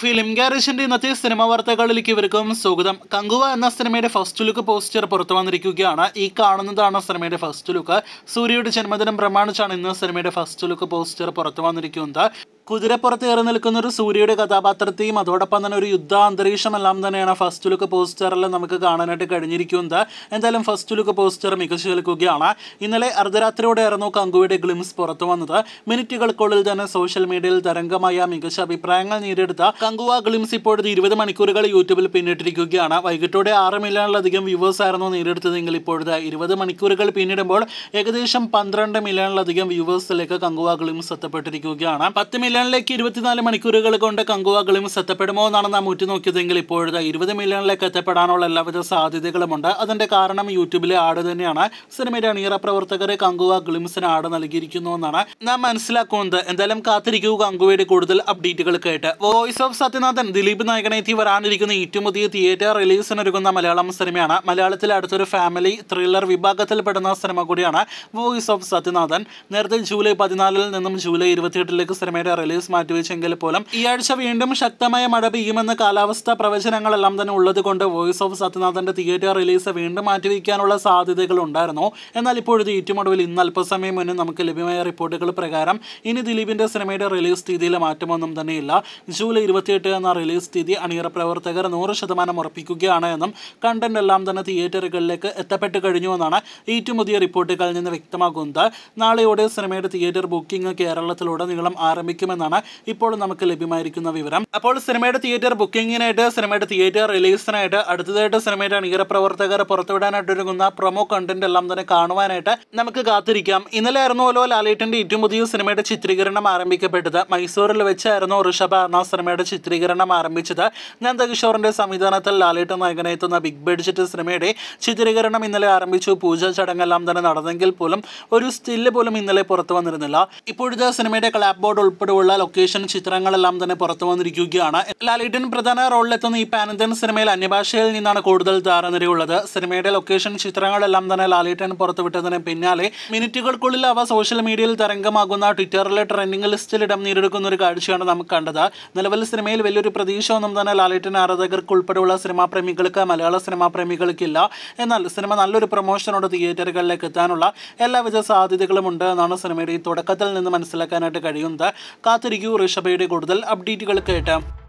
film ഗാരേജിന്റെ ഇന്നത്തെ cinema വാർത്തകളിലേക്ക് ഇവർക്കും സ്വാഗതം കങ്കുവ എന്ന സിനിമയുടെ ഫസ്റ്റ് ലുക്ക് പോസ്റ്റർ പുറത്തു വന്നിരിക്കുകയാണ് ഈ കാണുന്നതാണ് സിനിമയുടെ ഫസ്റ്റ് ലുക്ക് സൂര്യയുടെ ജന്മദിനം പ്രമാണിച്ചാണ് ഇന്ന് സിനിമയുടെ ഫസ്റ്റ് ലുക്ക് പോസ്റ്റർ പുറത്തു വന്നിരിക്കുന്നത് കുതിരപ്പുറത്ത് കയറി നിൽക്കുന്ന ഒരു സൂര്യയുടെ കഥാപാത്രത്തെയും അതോടൊപ്പം തന്നെ ഒരു യുദ്ധ എല്ലാം തന്നെയാണ് ഫസ്റ്റ് ലുക്ക് പോസ്റ്ററിൽ നമുക്ക് കാണാനായിട്ട് കഴിഞ്ഞിരിക്കുന്നത് എന്തായാലും ഫസ്റ്റ് ലുക്ക് പോസ്റ്റർ മികച്ചു നിൽക്കുകയാണ് ഇന്നലെ അർദ്ധരാത്രിയോടെയായിരുന്നു കങ്കുവിയുടെ ഗ്ലിംസ് പുറത്തു വന്നത് മിനിറ്റുകൾക്കുള്ളിൽ തന്നെ സോഷ്യൽ മീഡിയയിൽ തരംഗമായ മികച്ച അഭിപ്രായങ്ങൾ നേടിയെടുത്ത കങ്കുവ ഗ്ലിംസ് ഇപ്പോഴത്തെ ഇരുപത് മണിക്കൂറുകൾ യൂട്യൂബിൽ പിന്നിട്ടിരിക്കുകയാണ് വൈകിട്ടോടെ ആറ് മില്യണിലധികം വ്യൂവേഴ്സ് ആയിരുന്നു നേടിയെടുത്തതെങ്കിൽ ഇപ്പോഴത്തെ ഇരുപത് മണിക്കൂറുകൾ പിന്നിടുമ്പോൾ ഏകദേശം പന്ത്രണ്ട് മില്യണിലധികം വ്യൂവേഴ്സിലേക്ക് കങ്കുവ ഗ്ലിംസ് എത്തപ്പെട്ടിരിക്കുകയാണ് പത്ത് മില്യൺ മില്യണിലേക്ക് ഇരുപത്തിനാല് മണിക്കൂറുകൾ കൊണ്ട് കങ്കുവകളും സെത്തപ്പെടുമോ എന്നാണ് നാം ഉറ്റുനോക്കിയതെങ്കിൽ ഇപ്പോഴത്തെ ഇരുപത് മില്യണിലേക്ക് എത്തപ്പെടാനുള്ള എല്ലാവിധ സാധ്യതകളുമുണ്ട് അതിന്റെ കാരണം യൂട്യൂബിലെ ആട് തന്നെയാണ് സിനിമയുടെ അണിയറ പ്രവർത്തകർ കങ്കുവ ഗ്ലിംസിന് ആട് നൽകിയിരിക്കുന്നു എന്നാണ് നാം മനസ്സിലാക്കുന്നത് എന്തായാലും കാത്തിരിക്കൂ കങ്കുവയുടെ കൂടുതൽ അപ്ഡേറ്റുകൾ കേട്ട് വോയിസ് ഓഫ് സത്യനാഥൻ ദിലീപ് നായകനെത്തി വരാനിരിക്കുന്ന ഏറ്റവും പുതിയ തിയേറ്റർ റിലീസിനൊരുങ്ങുന്ന മലയാളം സിനിമയാണ് മലയാളത്തിലെ അടുത്തൊരു ഫാമിലി ത്രില്ലർ വിഭാഗത്തിൽപ്പെടുന്ന സിനിമ കൂടിയാണ് വോയിസ് ഓഫ് സത്യനാഥൻ നേരത്തെ ജൂലൈ പതിനാലിൽ നിന്നും ജൂലൈ ഇരുപത്തിയെട്ടിലേക്ക് സിനിമയുടെ റിലീസ് മാറ്റിവെച്ചെങ്കിൽ പോലും ഈ ആഴ്ച വീണ്ടും ശക്തമായ മഴ പെയ്യുമെന്ന് കാലാവസ്ഥ പ്രവചനങ്ങളെല്ലാം തന്നെ ഉള്ളതുകൊണ്ട് വോയിസ് ഓഫ് സത്യനാഥന്റെ തിയേറ്റർ റിലീസ് വീണ്ടും മാറ്റിവെക്കാനുള്ള സാധ്യതകൾ ഉണ്ടായിരുന്നു എന്നാൽ ഇപ്പോഴത്തെ ഏറ്റവും ഒടുവിൽ ഇന്ന് അല്പസമയം മുന്നേ നമുക്ക് ലഭ്യമായ റിപ്പോർട്ടുകൾ പ്രകാരം ഇനി ദിലീപിന്റെ സിനിമയുടെ റിലീസ് തീയതിയിൽ മാറ്റമൊന്നും തന്നെയില്ല ജൂലൈ ഇരുപത്തിയെട്ട് എന്ന റിലീസ് തീയതി അണിയറ പ്രവർത്തകർ നൂറ് ശതമാനം ഉറപ്പിക്കുകയാണ് എന്നും കണ്ടന്റ് എല്ലാം തന്നെ തിയേറ്ററുകളിലേക്ക് എത്തപ്പെട്ട് കഴിഞ്ഞുവെന്നാണ് ഏറ്റവും പുതിയ റിപ്പോർട്ടുകളിൽ നിന്ന് വ്യക്തമാകുന്നത് നാളെയോടെ സിനിമയുടെ തിയേറ്റർ ബുക്കിംഗ് കേരളത്തിലുടനീളം ആരംഭിക്കുമെന്ന് എന്നാണ് ഇപ്പോൾ നമുക്ക് ലഭ്യമായിരിക്കുന്ന വിവരം അപ്പോൾ സിനിമയുടെ തിയേറ്റർ ബുക്കിങ്ങിനായിട്ട് സിനിമയുടെ തിയേറ്റർ റിലീസിനായിട്ട് അടുത്തതായിട്ട് സിനിമയുടെ അണിയറ പ്രവർത്തകർ പ്രൊമോ കണ്ടന്റ് എല്ലാം തന്നെ കാണുവാനായിട്ട് നമുക്ക് കാത്തിരിക്കാം ഇന്നലെ ഓലോ ലാലേട്ടൻ്റെ ഏറ്റവും പുതിയ സിനിമയുടെ ചിത്രീകരണം ആരംഭിക്കപ്പെട്ടത് മൈസൂരിൽ വെച്ചായിരുന്നു ഋഷഭ എന്ന സിനിമയുടെ ചിത്രീകരണം ആരംഭിച്ചത് നന്ദകിഷോറിന്റെ സംവിധാനത്തിൽ ലാലേട്ടൻ നായകനെ എത്തുന്ന ബിഗ് ബഡ്ജറ്റ് സിനിമയുടെ ചിത്രീകരണം ഇന്നലെ ആരംഭിച്ചു പൂജാ ചടങ്ങെല്ലാം തന്നെ നടന്നെങ്കിൽ പോലും ഒരു സ്റ്റില്ല് പോലും ഇന്നലെ പുറത്തു വന്നിരുന്നില്ല ഇപ്പോഴത്തെ സിനിമയുടെ ക്ലാബ് ബോർഡ് ഉൾപ്പെടെയുള്ള ഉള്ള ലൊക്കേഷൻ ചിത്രങ്ങളെല്ലാം തന്നെ പുറത്തു വന്നിരിക്കുകയാണ് ലാലേട്ടൻ പ്രധാന റോളിലെത്തുന്ന ഈ പാനന്തൻ സിനിമയിൽ അന്യഭാഷയിൽ നിന്നാണ് കൂടുതൽ താരനിരയുള്ളത് സിനിമയുടെ ലൊക്കേഷൻ ചിത്രങ്ങളെല്ലാം തന്നെ ലാലേട്ടൻ പുറത്തുവിട്ടതിന് പിന്നാലെ മിനിറ്റുകൾക്കുള്ളിൽ അവ സോഷ്യൽ മീഡിയയിൽ തരംഗമാകുന്ന ട്വിറ്ററിലെ ട്രെൻഡിംഗ് ലിസ്റ്റിൽ ഇടം നേരിടുക്കുന്ന ഒരു കാഴ്ചയാണ് നമുക്ക് കണ്ടത് നിലവിൽ സിനിമയിൽ വലിയൊരു പ്രതീക്ഷ ഒന്നും തന്നെ ലാലേട്ടൻ ആരാധകർക്ക് ഉൾപ്പെടെയുള്ള സിനിമാ പ്രേമികൾക്ക് മലയാള സിനിമാ പ്രേമികൾക്കില്ല എന്നാൽ സിനിമ നല്ലൊരു പ്രൊമോഷനോട് തിയേറ്ററുകളിലേക്ക് എത്താനുള്ള എല്ലാവിധ സാധ്യതകളും ഉണ്ട് എന്നാണ് സിനിമയുടെ ഈ തുടക്കത്തിൽ നിന്ന് മനസ്സിലാക്കാനായിട്ട് കഴിയുന്നത് കാത്തിരിക്കൂ ഋഷഭയുടെ കൂടുതൽ അപ്ഡേറ്റുകൾ അപ്ഡേറ്റുകൾക്കായിട്ട്